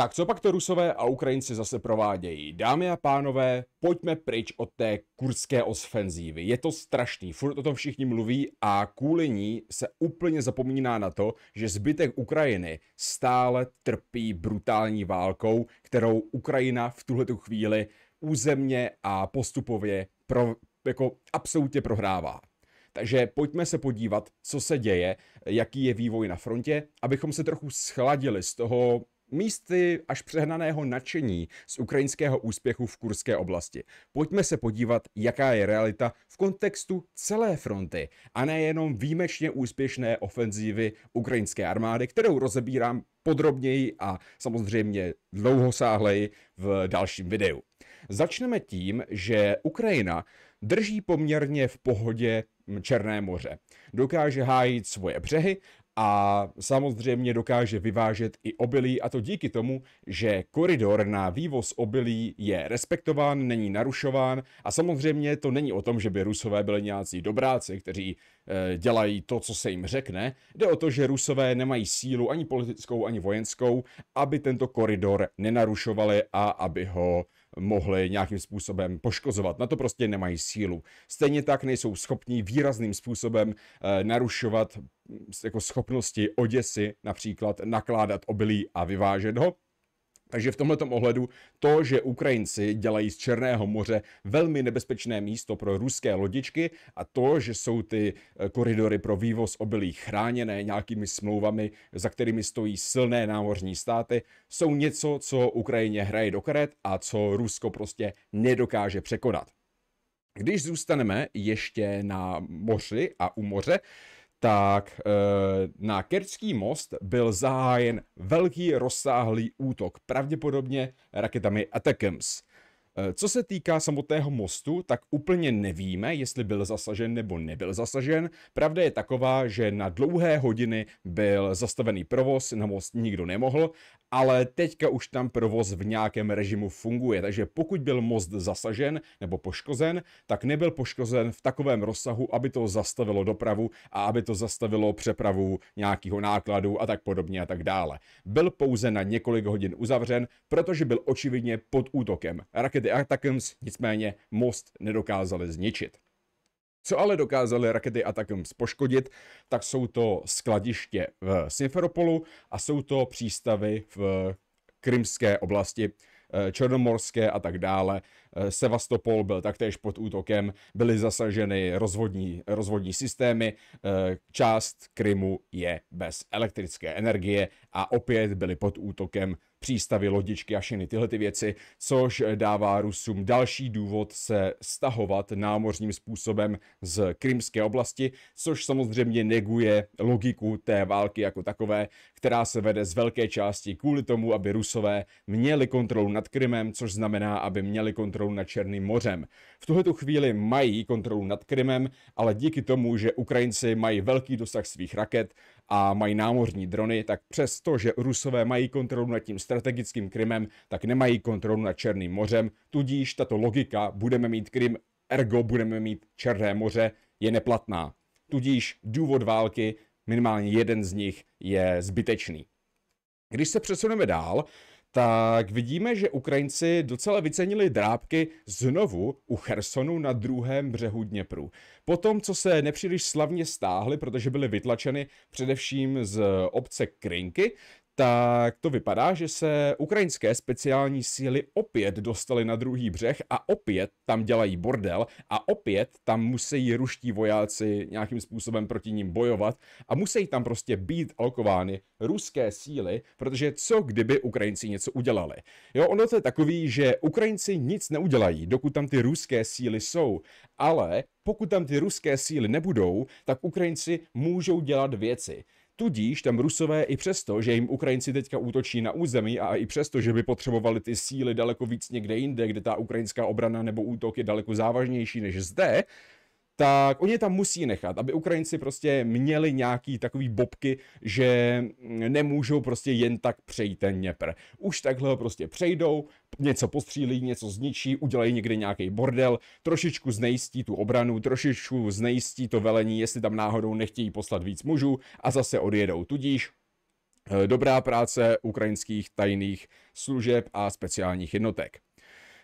Tak co pak to Rusové a Ukrajinci zase provádějí? Dámy a pánové, pojďme pryč od té kurské ofenzívy. Je to strašný, furt o tom všichni mluví a kvůli ní se úplně zapomíná na to, že zbytek Ukrajiny stále trpí brutální válkou, kterou Ukrajina v tuhle chvíli územně a postupově pro, jako absolutně prohrává. Takže pojďme se podívat, co se děje, jaký je vývoj na frontě, abychom se trochu schladili z toho místy až přehnaného nadšení z ukrajinského úspěchu v kurské oblasti. Pojďme se podívat, jaká je realita v kontextu celé fronty a nejenom výjimečně úspěšné ofenzívy ukrajinské armády, kterou rozebírám podrobněji a samozřejmě dlouhosáhleji v dalším videu. Začneme tím, že Ukrajina drží poměrně v pohodě Černé moře. Dokáže hájit svoje břehy a samozřejmě dokáže vyvážet i obilí a to díky tomu, že koridor na vývoz obilí je respektován, není narušován a samozřejmě to není o tom, že by Rusové byli nějací dobráci, kteří e, dělají to, co se jim řekne. Jde o to, že Rusové nemají sílu ani politickou, ani vojenskou, aby tento koridor nenarušovali a aby ho mohli nějakým způsobem poškozovat. Na to prostě nemají sílu. Stejně tak nejsou schopní výrazným způsobem eh, narušovat mm, jako schopnosti Oděsy například nakládat obilí a vyvážet ho. Takže v tomto ohledu to, že Ukrajinci dělají z Černého moře velmi nebezpečné místo pro ruské lodičky a to, že jsou ty eh, koridory pro vývoz obilí chráněné nějakými smlouvami, za kterými stojí silné námořní státy, jsou něco, co Ukrajině hraje do karet a co Rusko prostě nedokáže překonat. Když zůstaneme ještě na moři a u moře, tak eh, na Kerčský most byl zahájen velký rozsáhlý útok, pravděpodobně raketami Atakams. Eh, co se týká samotného mostu, tak úplně nevíme, jestli byl zasažen nebo nebyl zasažen. Pravda je taková, že na dlouhé hodiny byl zastavený provoz, na most nikdo nemohl, ale teďka už tam provoz v nějakém režimu funguje, takže pokud byl most zasažen nebo poškozen, tak nebyl poškozen v takovém rozsahu, aby to zastavilo dopravu a aby to zastavilo přepravu nějakého nákladu a tak podobně a tak dále. Byl pouze na několik hodin uzavřen, protože byl očividně pod útokem raket rakety Atakums nicméně most nedokázaly zničit. Co ale dokázaly rakety Atakums poškodit, tak jsou to skladiště v Simferopolu a jsou to přístavy v krymské oblasti, eh, černomorské a tak dále. Eh, Sevastopol byl taktéž pod útokem, byly zasaženy rozvodní, rozvodní systémy, eh, část Krymu je bez elektrické energie a opět byly pod útokem přístavy, lodičky a všechny tyhle ty věci, což dává Rusům další důvod se stahovat námořním způsobem z krymské oblasti, což samozřejmě neguje logiku té války jako takové, která se vede z velké části kvůli tomu, aby Rusové měli kontrolu nad Krymem, což znamená, aby měli kontrolu nad Černým mořem. V tuhle chvíli mají kontrolu nad Krymem, ale díky tomu, že Ukrajinci mají velký dosah svých raket a mají námořní drony, tak přesto, že Rusové mají kontrolu nad tím strategickým Krymem, tak nemají kontrolu nad Černým mořem, tudíž tato logika budeme mít Krym, ergo budeme mít Černé moře, je neplatná. Tudíž důvod války, minimálně jeden z nich, je zbytečný. Když se přesuneme dál, tak vidíme, že Ukrajinci docela vycenili drábky znovu u Chersonu na druhém břehu Dněpru. Potom, co se nepříliš slavně stáhli, protože byly vytlačeny především z obce Krinky, tak to vypadá, že se ukrajinské speciální síly opět dostaly na druhý břeh a opět tam dělají bordel a opět tam musí ruští vojáci nějakým způsobem proti ním bojovat a musí tam prostě být alkovány ruské síly, protože co kdyby Ukrajinci něco udělali. Jo, ono to je takový, že Ukrajinci nic neudělají, dokud tam ty ruské síly jsou, ale pokud tam ty ruské síly nebudou, tak Ukrajinci můžou dělat věci. Tudíž tam Rusové i přesto, že jim Ukrajinci teďka útočí na území a i přesto, že by potřebovali ty síly daleko víc někde jinde, kde ta ukrajinská obrana nebo útok je daleko závažnější než zde, tak oni tam musí nechat, aby Ukrajinci prostě měli nějaký takový bobky, že mm, nemůžou prostě jen tak přejít ten Něpr. Už takhle prostě přejdou, něco postřílí, něco zničí, udělají někde nějaký bordel, trošičku znejistí tu obranu, trošičku znejistí to velení, jestli tam náhodou nechtějí poslat víc mužů a zase odjedou. Tudíž eh, dobrá práce ukrajinských tajných služeb a speciálních jednotek.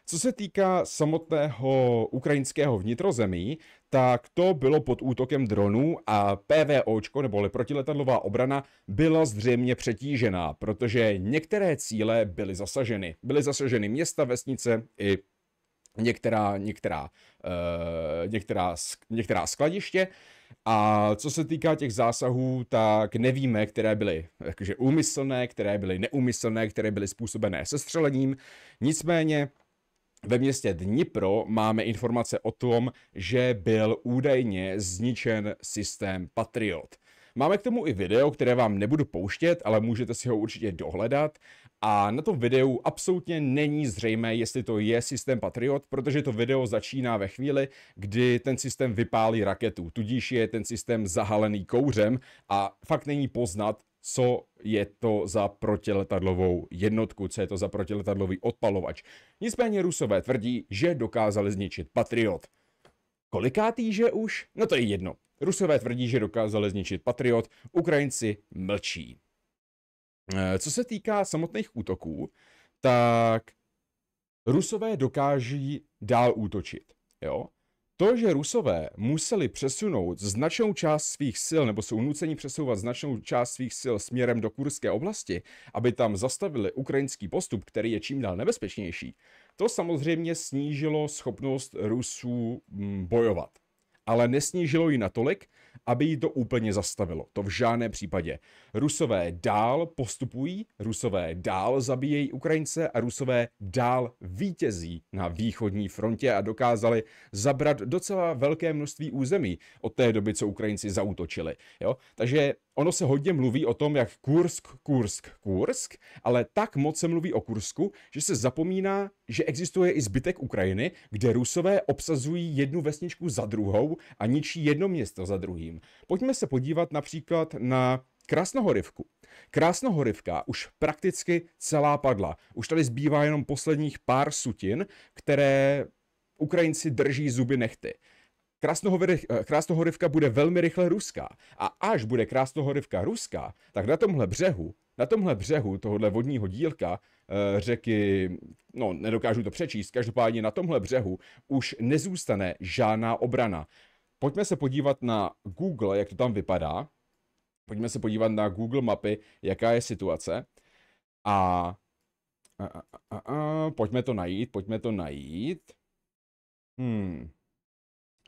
Co se týká samotného ukrajinského vnitrozemí, tak to bylo pod útokem dronů a PVOčko, neboli protiletadlová obrana, byla zřejmě přetížená, protože některé cíle byly zasaženy. Byly zasaženy města, vesnice i některá, některá, uh, některá, některá skladiště. A co se týká těch zásahů, tak nevíme, které byly takže úmyslné, které byly neumyslné, které byly způsobené sestřelením. Nicméně ve městě Dnipro máme informace o tom, že byl údajně zničen systém Patriot. Máme k tomu i video, které vám nebudu pouštět, ale můžete si ho určitě dohledat. A na tom videu absolutně není zřejmé, jestli to je systém Patriot, protože to video začíná ve chvíli, kdy ten systém vypálí raketu. Tudíž je ten systém zahalený kouřem a fakt není poznat, co je to za protiletadlovou jednotku, co je to za protiletadlový odpalovač. Nicméně Rusové tvrdí, že dokázali zničit Patriot. Kolikátý, že už? No to je jedno. Rusové tvrdí, že dokázali zničit Patriot, Ukrajinci mlčí. Eh, co se týká samotných útoků, tak Rusové dokáží dál útočit. Jo? To, že Rusové museli přesunout značnou část svých sil, nebo jsou nuceni přesouvat značnou část svých sil směrem do kurské oblasti, aby tam zastavili ukrajinský postup, který je čím dál nebezpečnější, to samozřejmě snížilo schopnost Rusů mm, bojovat ale nesnížilo ji natolik, aby ji to úplně zastavilo. To v žádném případě. Rusové dál postupují, rusové dál zabíjejí Ukrajince a rusové dál vítězí na východní frontě a dokázali zabrat docela velké množství území od té doby, co Ukrajinci zautočili. Jo? Takže ono se hodně mluví o tom, jak Kursk, Kursk, Kursk, ale tak moc se mluví o Kursku, že se zapomíná, že existuje i zbytek Ukrajiny, kde Rusové obsazují jednu vesničku za druhou a ničí jedno město za druhým. Pojďme se podívat například na Krásnohorivku. Krásnohorivka už prakticky celá padla. Už tady zbývá jenom posledních pár sutin, které Ukrajinci drží zuby nechty. Eh, krásnohorivka bude velmi rychle ruská. A až bude krásnohorivka ruská, tak na tomhle břehu, na tomhle břehu tohohle vodního dílka eh, řeky, no nedokážu to přečíst, každopádně na tomhle břehu už nezůstane žádná obrana. Pojďme se podívat na Google, jak to tam vypadá. Pojďme se podívat na Google mapy, jaká je situace. A, a, a, a, a pojďme to najít, pojďme to najít. Hmm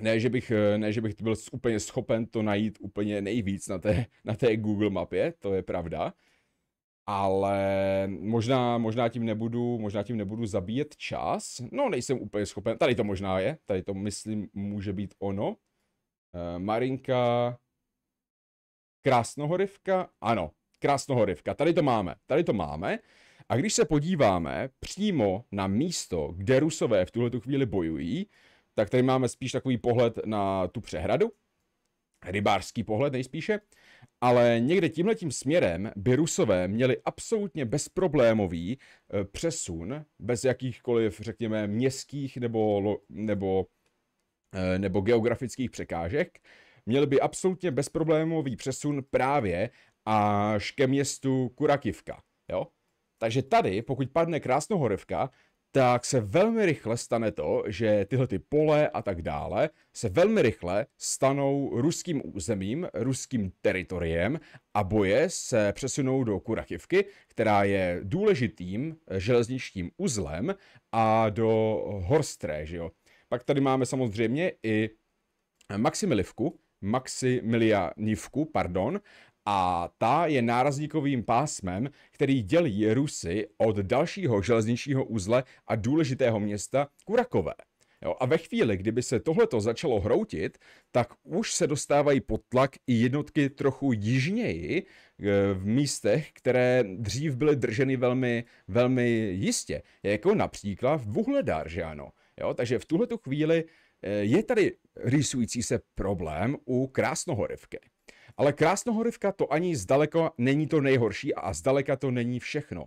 ne, že bych, eh, ne, že bych byl úplně schopen to najít úplně nejvíc na té, na té Google mapě, to je pravda. Ale možná, možná, tím nebudu, možná tím nebudu zabíjet čas. No, nejsem úplně schopen. Tady to možná je. Tady to, myslím, může být ono. E, Marinka. Krásnohorivka. Ano, Krásnohorivka. Tady to máme. Tady to máme. A když se podíváme přímo na místo, kde Rusové v tuhle chvíli bojují, tak tady máme spíš takový pohled na tu přehradu, rybářský pohled nejspíše, ale někde tímhletím směrem by Rusové měli absolutně bezproblémový e, přesun bez jakýchkoliv, řekněme, městských nebo, nebo, e, nebo geografických překážek. Měli by absolutně bezproblémový přesun právě až ke městu Kurakivka. Jo? Takže tady, pokud padne Krásnohorivka, tak se velmi rychle stane to, že tyhle ty pole a tak dále se velmi rychle stanou ruským územím, ruským teritoriem a boje se přesunou do Kurachivky, která je důležitým eh, železničním uzlem a do Horstré, že jo. Pak tady máme samozřejmě i Maximilivku, Maximilianivku, pardon, a ta je nárazníkovým pásmem, který dělí Rusy od dalšího železničního uzle a důležitého města Kurakové. Jo, a ve chvíli, kdyby se tohleto začalo hroutit, tak už se dostávají pod tlak i jednotky trochu jižněji eh, v místech, které dřív byly drženy velmi, velmi jistě. Jako například v Vuhledár, že ano. Jo, takže v tuhleto chvíli eh, je tady rýsující se problém u Krásnohorivky. Ale krásnohorivka to ani zdaleka není to nejhorší a zdaleka to není všechno.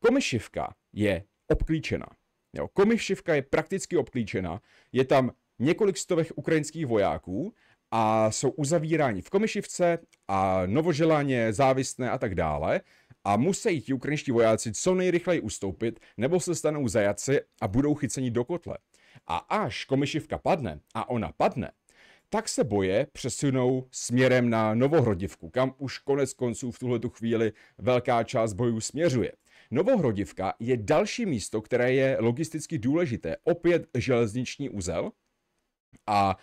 Komišivka je obklíčena. Jo, komišivka je prakticky obklíčena, je tam několik stovek ukrajinských vojáků a jsou uzavíráni v Komišivce a novoželáně závistné a tak dále a musí ti ukrajinští vojáci co nejrychleji ustoupit, nebo se stanou zajaci a budou chyceni do kotle. A až Komišivka padne, a ona padne, tak se boje přesunou směrem na Novohrodivku, kam už konec konců v tuhletu chvíli velká část bojů směřuje. Novohrodivka je další místo, které je logisticky důležité. Opět železniční úzel a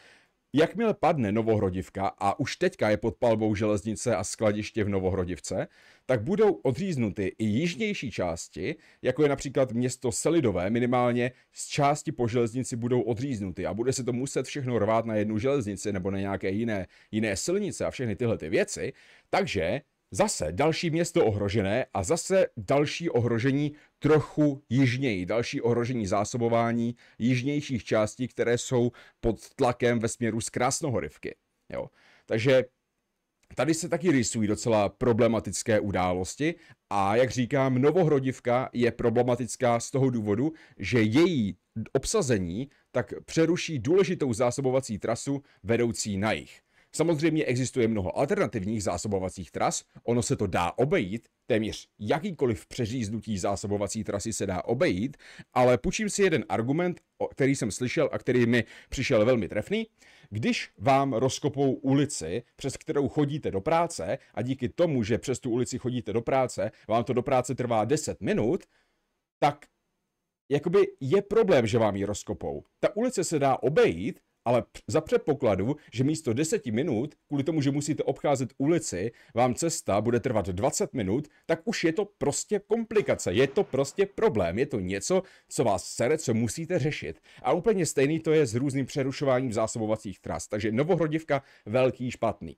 jakmile padne Novohrodivka a už teďka je pod palbou železnice a skladiště v Novohrodivce, tak budou odříznuty i jižnější části, jako je například město Selidové, minimálně z části po železnici budou odříznuty a bude se to muset všechno rvát na jednu železnici nebo na nějaké jiné, jiné silnice a všechny tyhle ty věci, takže Zase další město ohrožené a zase další ohrožení trochu jižněji, další ohrožení zásobování jižnějších částí, které jsou pod tlakem ve směru z Krásnohorivky. Jo. Takže tady se taky rysují docela problematické události a jak říkám, Novohrodivka je problematická z toho důvodu, že její obsazení tak přeruší důležitou zásobovací trasu vedoucí na jich. Samozřejmě existuje mnoho alternativních zásobovacích tras, ono se to dá obejít, téměř jakýkoliv přeříznutí zásobovací trasy se dá obejít, ale půjčím si jeden argument, který jsem slyšel a který mi přišel velmi trefný. Když vám rozkopou ulici, přes kterou chodíte do práce a díky tomu, že přes tu ulici chodíte do práce, vám to do práce trvá 10 minut, tak jakoby je problém, že vám ji rozkopou. Ta ulice se dá obejít, ale za předpokladu, že místo 10 minut, kvůli tomu, že musíte obcházet ulici, vám cesta bude trvat 20 minut, tak už je to prostě komplikace, je to prostě problém, je to něco, co vás sere, co musíte řešit. A úplně stejný to je s různým přerušováním zásobovacích tras, takže Novohrodivka velký špatný.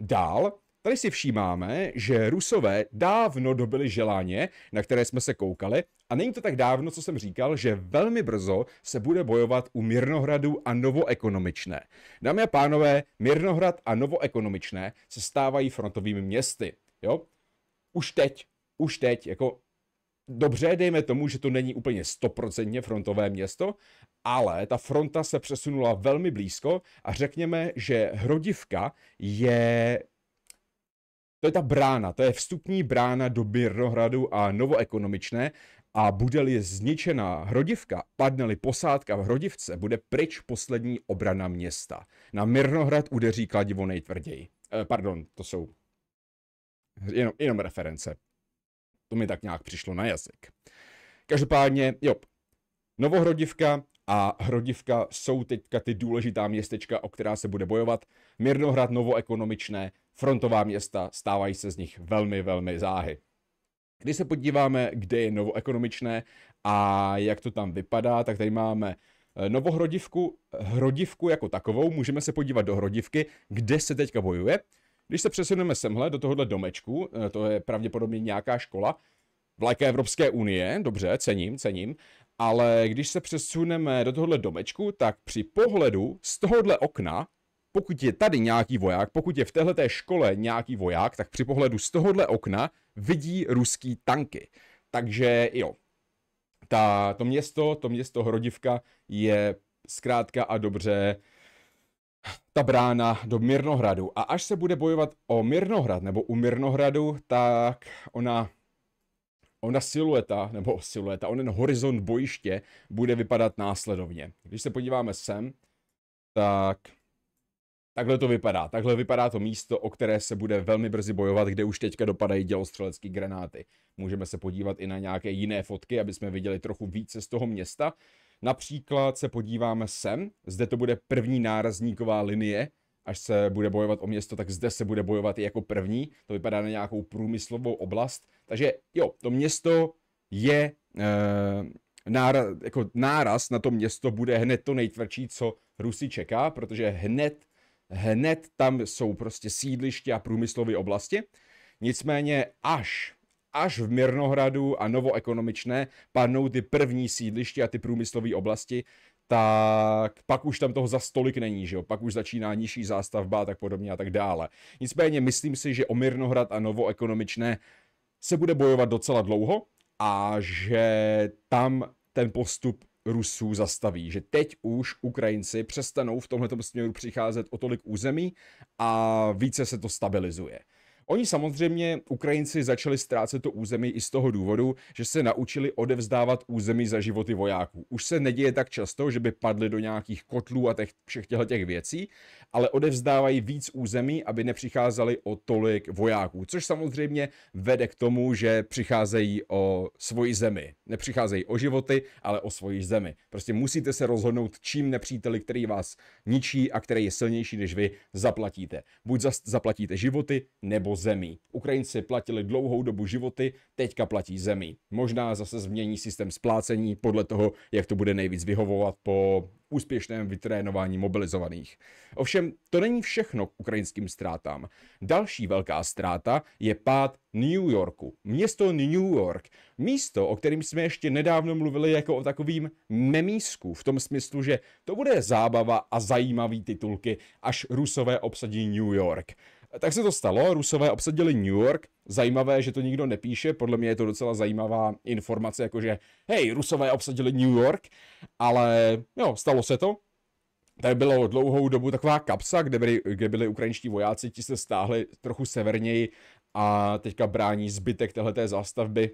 Dál, Tady si všímáme, že Rusové dávno dobili želáně, na které jsme se koukali, a není to tak dávno, co jsem říkal, že velmi brzo se bude bojovat u Mirnohradu a Novoekonomičné. Dámy a pánové, Mirnohrad a Novoekonomičné se stávají frontovými městy. Jo? Už teď, už teď, jako dobře, dejme tomu, že to není úplně stoprocentně frontové město, ale ta fronta se přesunula velmi blízko a řekněme, že Hrodivka je to je ta brána, to je vstupní brána do Birnohradu a Novoekonomičné a bude-li zničená hrodivka, padne-li posádka v hrodivce, bude pryč poslední obrana města. Na Mirnohrad udeří kladivo nejtvrději. E, pardon, to jsou jenom, jenom reference. To mi tak nějak přišlo na jazyk. Každopádně, jo, Novohrodivka a Hrodivka jsou teďka ty důležitá městečka, o která se bude bojovat. Mirnohrad novoekonomičné frontová města stávají se z nich velmi, velmi záhy. Když se podíváme, kde je novoekonomičné a jak to tam vypadá, tak tady máme eh, Novohrodivku, Hrodivku jako takovou, můžeme se podívat do Hrodivky, kde se teďka bojuje. Když se přesuneme semhle do tohohle domečku, eh, to je pravděpodobně nějaká škola, vlajka Evropské unie, dobře, cením, cením, ale když se přesuneme do tohohle domečku, tak při pohledu z tohohle okna pokud je tady nějaký voják, pokud je v téhleté škole nějaký voják, tak při pohledu z tohohle okna vidí ruský tanky. Takže jo, ta, to město, to město Hrodivka je zkrátka a dobře ta brána do Mirnohradu. A až se bude bojovat o Mirnohrad nebo u Mirnohradu, tak ona ona silueta, nebo silueta, onen horizont bojiště bude vypadat následovně. Když se podíváme sem, tak Takhle to vypadá. Takhle vypadá to místo, o které se bude velmi brzy bojovat, kde už teďka dopadají dělostřelecké granáty. Můžeme se podívat i na nějaké jiné fotky, aby jsme viděli trochu více z toho města. Například se podíváme sem, zde to bude první nárazníková linie, až se bude bojovat o město, tak zde se bude bojovat i jako první. To vypadá na nějakou průmyslovou oblast. Takže jo, to město je e, eh, náraz, jako náraz na to město bude hned to nejtvrdší, co Rusy čeká, protože hned hned tam jsou prostě sídliště a průmyslové oblasti. Nicméně až až v Mirnohradu a novoekonomičné padnou ty první sídliště a ty průmyslové oblasti, tak pak už tam toho za stolik není, že jo? Pak už začíná nižší zástavba a tak podobně a tak dále. Nicméně myslím si, že o Mirnohrad a novoekonomičné se bude bojovat docela dlouho a že tam ten postup Rusů zastaví, že teď už Ukrajinci přestanou v tomto směru přicházet o tolik území a více se to stabilizuje. Oni samozřejmě, Ukrajinci, začali ztrácet to území i z toho důvodu, že se naučili odevzdávat území za životy vojáků. Už se neděje tak často, že by padli do nějakých kotlů a těch, všech těchto těch věcí, ale odevzdávají víc území, aby nepřicházeli o tolik vojáků, což samozřejmě vede k tomu, že přicházejí o svoji zemi. Nepřicházejí o životy, ale o svoji zemi. Prostě musíte se rozhodnout, čím nepříteli, který vás ničí a který je silnější než vy, zaplatíte. Buď za zaplatíte životy nebo zemí. Ukrajinci platili dlouhou dobu životy, teďka platí zemí. Možná zase změní systém splácení podle toho, jak to bude nejvíc vyhovovat po úspěšném vytrénování mobilizovaných. Ovšem, to není všechno k ukrajinským ztrátám. Další velká ztráta je pád New Yorku. Město New York. Místo, o kterém jsme ještě nedávno mluvili jako o takovým memísku, v tom smyslu, že to bude zábava a zajímavý titulky, až rusové obsadí New York. Tak se to stalo, Rusové obsadili New York. Zajímavé, že to nikdo nepíše, podle mě je to docela zajímavá informace, jakože hej, Rusové obsadili New York, ale jo, stalo se to. Tady bylo dlouhou dobu taková kapsa, kde byli, kde byli ukrajinští vojáci, ti se stáhli trochu severněji a teďka brání zbytek téhleté zástavby.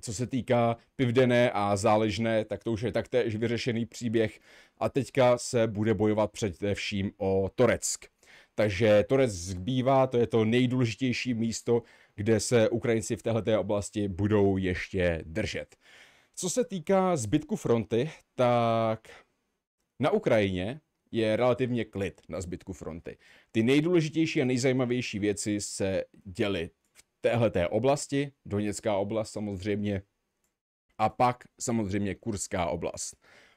Co se týká pivdené a záležné, tak to už je taktéž vyřešený příběh a teďka se bude bojovat především o Toreck. Takže Torec zbývá, to je to nejdůležitější místo, kde se Ukrajinci v této oblasti budou ještě držet. Co se týká zbytku fronty, tak na Ukrajině je relativně klid na zbytku fronty. Ty nejdůležitější a nejzajímavější věci se děly v téhleté oblasti, Doněcká oblast samozřejmě, a pak samozřejmě Kurská oblast.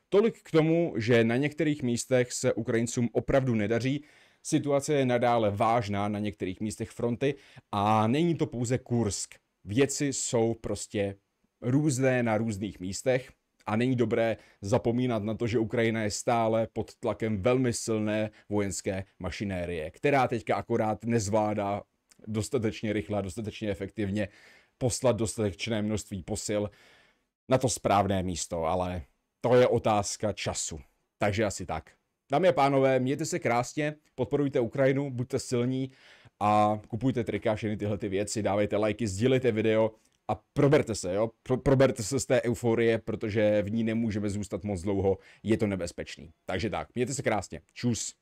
Tolik k tomu, že na některých místech se Ukrajincům opravdu nedaří, Situace je nadále vážná na některých místech fronty a není to pouze Kursk. Věci jsou prostě různé na různých místech a není dobré zapomínat na to, že Ukrajina je stále pod tlakem velmi silné vojenské mašinérie, která teďka akorát nezvládá dostatečně rychle a dostatečně efektivně poslat dostatečné množství posil na to správné místo, ale to je otázka času. Takže asi tak. Dámy a pánové, mějte se krásně, podporujte Ukrajinu, buďte silní a kupujte trika, všechny tyhle ty věci, dávejte lajky, sdílejte video a proberte se, jo? Pro, proberte se z té euforie, protože v ní nemůžeme zůstat moc dlouho, je to nebezpečný. Takže tak, mějte se krásně, čus.